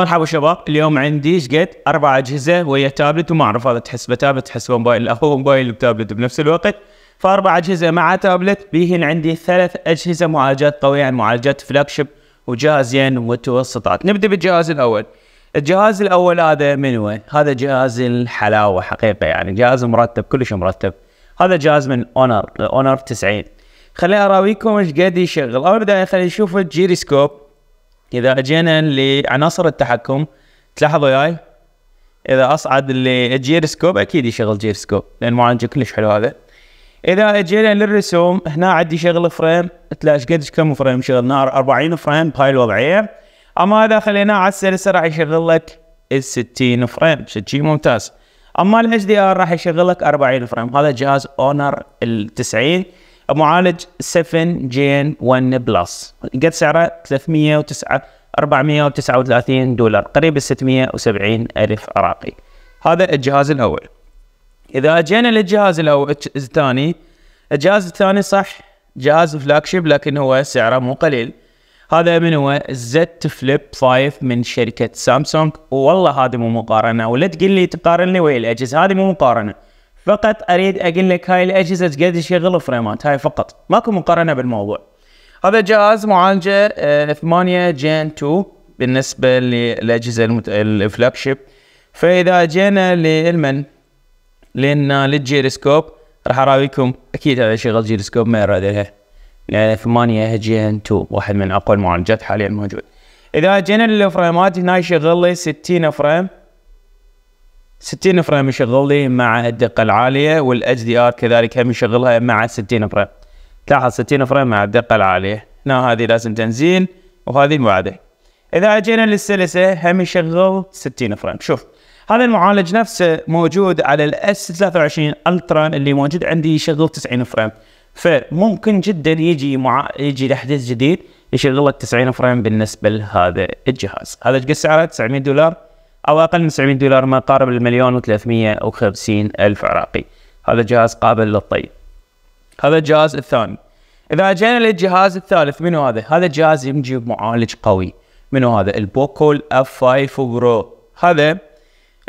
مرحبا شباب اليوم عندي شقد اربع اجهزه ويا تابلت وما اعرف هذا تحسبه تابلت تحسبه موبايل لا هو موبايل وتابلت بنفس الوقت فاربع اجهزه مع تابلت بيهن عندي ثلاث اجهزه معالجات قويه يعني معالجات فلاج شيب وجهازين متوسطات نبدا بالجهاز الاول الجهاز الاول هذا من وين؟ هذا جهاز الحلاوه حقيقه يعني جهاز مرتب كلش مرتب هذا جهاز من اونر اونر 90 خليني اراويكم ايش قد يشغل اول بدايه خلينا نشوف الجيريسكوب اذا اجينا لعناصر التحكم تلاحظوا وياي اذا اصعد للجيرسكوب اكيد يشغل جيرسكوب لان معالجه كلش حلو هذا اذا اجينا للرسوم هنا عندي شغل فريم تلاش قد كم فريم شغلنا 40 فريم بهاي الوضعيه اما اذا خليناه على السلسله راح يشغل لك ال 60 فريم شيء ممتاز اما الاتش دي ار راح يشغل لك 40 فريم هذا جهاز اونر ال 90 معالج 7 جين 1 بلس قد سعره 309 439 دولار قريب ال 670 الف عراقي هذا الجهاز الاول اذا اجينا للجهاز الاول الثاني الجهاز الثاني صح جهاز فلاج شيب لكن هو سعره مو قليل هذا من هو زد فليب 5 من شركه سامسونج والله هذه مو مقارنه ولا تقول لي تقارن لي ويا الاجهزه هذه مو مقارنه فقط اريد اقول لك هاي الاجهزه قد تشغل فريمات هاي فقط ماكو مقارنه بالموضوع هذا جهاز معالجه 8 آه، جين 2 بالنسبه للاجهزه المت... الفلاج شيب فاذا جينا للمن لنا للجيروسكوب راح اراويكم اكيد هذا شغل جيروسكوب ما لها يعني 8 جين 2 واحد من اقوى المعالجات حاليا موجود اذا جينا للفريمات هنا يشغل لي 60 فريم 60 فريم يشغل لي مع الدقه العاليه والاتش دي ار كذلك هم يشغلها مع 60 فريم تلاحظ 60 فريم مع الدقه العاليه هنا هذه لازم تنزيل وهذه المعادله اذا اجينا للسلسه هم يشغل 60 فريم شوف هذا المعالج نفسه موجود على الاس 23 الترا اللي موجود عندي يشغل 90 فريم فممكن جدا يجي مع يجي تحديث جديد يشغل لك 90 فريم بالنسبه لهذا الجهاز هذا قد سعره 900 دولار أو أقل من 70 دولار ما قارب المليون و350 ألف عراقي هذا جهاز قابل للطي هذا الجهاز الثاني إذا جينا للجهاز الثالث منو هذا؟ هذا الجهاز يمجي معالج قوي منو هذا؟ البوكول اف 5 برو هذا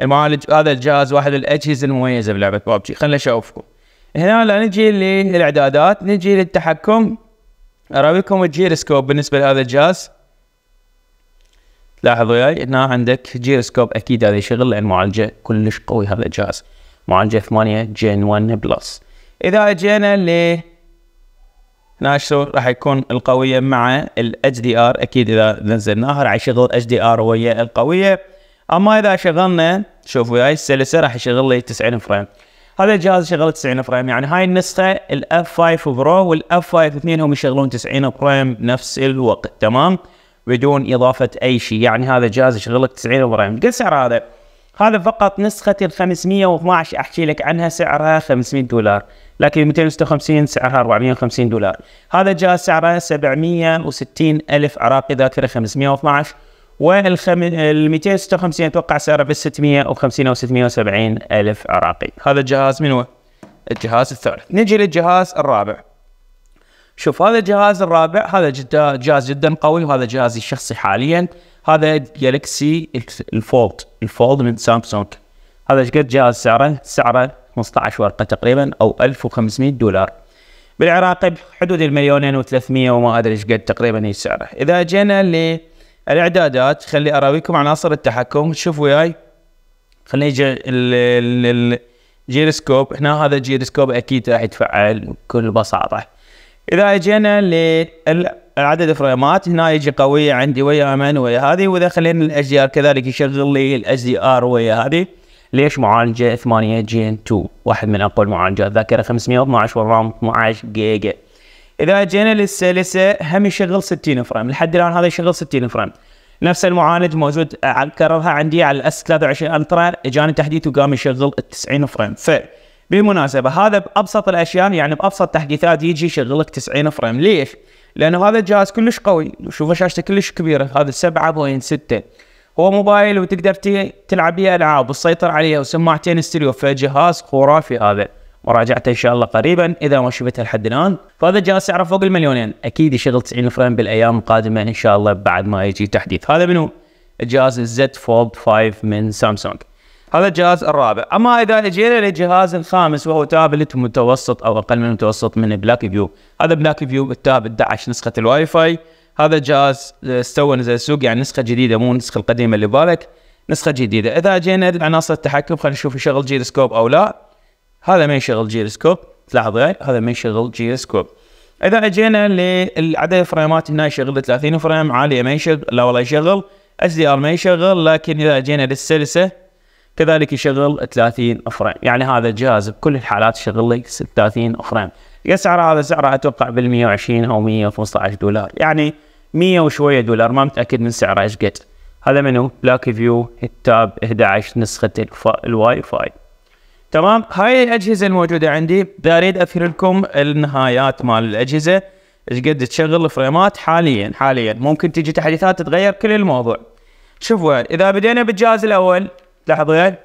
المعالج هذا الجهاز واحد الأجهزة المميزة بلعبة بابجي خلنا أشوفكم هنا لا نجي للإعدادات نجي للتحكم أراويكم الجيروسكوب بالنسبة لهذا الجهاز لاحظ وياي هنا عندك جيروسكوب اكيد هذا يشغل لان معالجه كلش قوي هذا الجهاز معالجه 8 جين 1 بلس اذا اجينا ل هنا راح يكون القويه مع الاتش دي ار اكيد اذا نزلناها راح يشغل اتش دي ار ويا القويه اما اذا شغلنا شوف وياي السلسه راح يشغل لي 90 فريم هذا الجهاز يشغل 90 فريم يعني هاي النسخه الاف 5 برو والاف 5 اثنينهم يشغلون 90 فريم بنفس الوقت تمام بدون اضافه اي شيء يعني هذا جهاز يشغلك 90 ابراهيم قل سعر هذا هذا فقط نسخة ال 512 احكي لك عنها سعرها 500 دولار لكن 256 سعرها 450 دولار هذا الجهاز سعره 760 الف عراقي ذاكرة 512 وال 256 اتوقع سعره بال 650 او 670 الف عراقي هذا الجهاز من هو؟ الجهاز الثالث نجي للجهاز الرابع شوف هذا الجهاز الرابع هذا جدا جهاز جدا قوي وهذا جهازي الشخصي حاليا هذا جالكسي الفولد الفولد من سامسونج هذا قد جهاز سعره سعره 15 ورقه تقريبا او 1500 دولار بالعراق بحدود المليونين و300 وما ادري ايش قد تقريبا هي سعره اذا جينا للاعدادات خلي اراويكم عناصر التحكم شوف وياي خلي الجيروسكوب هنا هذا الجيروسكوب اكيد راح يتفعل بكل بساطه اذا اجينا لعدد فريمات هنا يجي قويه عندي ويا من ويا هذه واذا خلينا الاس دي ار كذلك يشغل لي الاس دي ار ويا هذه ليش معالجه 8 جين 2 واحد من اقوى المعالجات ذاكره 512 والرام 12 جيجا اذا جينا للسلسه هم يشغل 60 فريم لحد الان هذا يشغل 60 فريم نفس المعالج موجود كررها عندي على الاس 23 الترا اجاني تحديث وقام يشغل 90 فريم ف بالمناسبه هذا بابسط الاشياء يعني بابسط تحديثات يجي يشغلك 90 فريم ليش؟ لانه هذا الجهاز كلش قوي شوف شاشته كلش كبيره هذا 7.6 هو موبايل وتقدر تلعب بيه العاب وتسيطر عليه وسماعتين استريو فجهاز خرافي هذا مراجعته ان شاء الله قريبا اذا ما شفتها لحد الان فهذا الجهاز سعره فوق المليونين اكيد يشغل 90 فريم بالايام القادمه ان شاء الله بعد ما يجي تحديث هذا منو الجهاز الزد فولد 5 من سامسونج هذا الجهاز الرابع اما اذا اجينا للجهاز الخامس وهو تابلت متوسط او اقل من المتوسط من بلاك فيو هذا بلاك فيو التاب 11 نسخه الواي فاي هذا الجهاز استوى نزل السوق يعني نسخه جديده مو النسخه القديمه اللي بالك نسخه جديده اذا جينا لعناصر التحكم خلينا نشوف يشغل جيروسكوب او لا هذا ما يشغل جيروسكوب تلاحظ هاي هذا ما يشغل جيروسكوب اذا اجينا لعدد الفريمات هنا يشغل 30 فريم عاليه ما يشغل لا والله يشغل اس دي ار ما يشغل لكن اذا اجينا للسلسه كذلك يشغل 30 فريم يعني هذا الجهاز بكل الحالات يشغل لك 30 فريم يسعر هذا سعره اتوقع بال 120 او 115 دولار يعني 100 وشويه دولار ما متاكد من سعره ايش قد هذا منو بلاك فيو التاب 11 نسخه الواي فاي تمام هاي الاجهزه الموجوده عندي اريد اذكر لكم النهايات مال الاجهزه ايش قد تشغل الفريمات حاليا حاليا ممكن تجي تحديثات تتغير كل الموضوع شوفوا اذا بدينا بالجهاز الاول لاحظوا يعني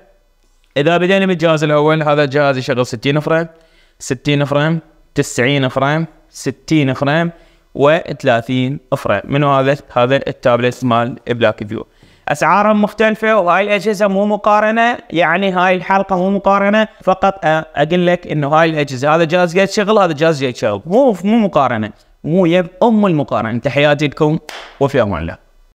اذا بدينا بالجهاز الاول هذا الجهاز يشغل 60 فريم 60 فريم 90 فريم 60 فريم و30 فريم منو هذا هذا التابلت مال بلاك فيو اسعارهم مختلفه وهاي الاجهزه مو مقارنه يعني هاي الحلقه مو مقارنه فقط اقول لك انه هاي الاجهزه هذا جهاز جاي شغل هذا جهاز جاي شغل مو مو مقارنه مو يب ام المقارنه تحياتي لكم وفي امان الله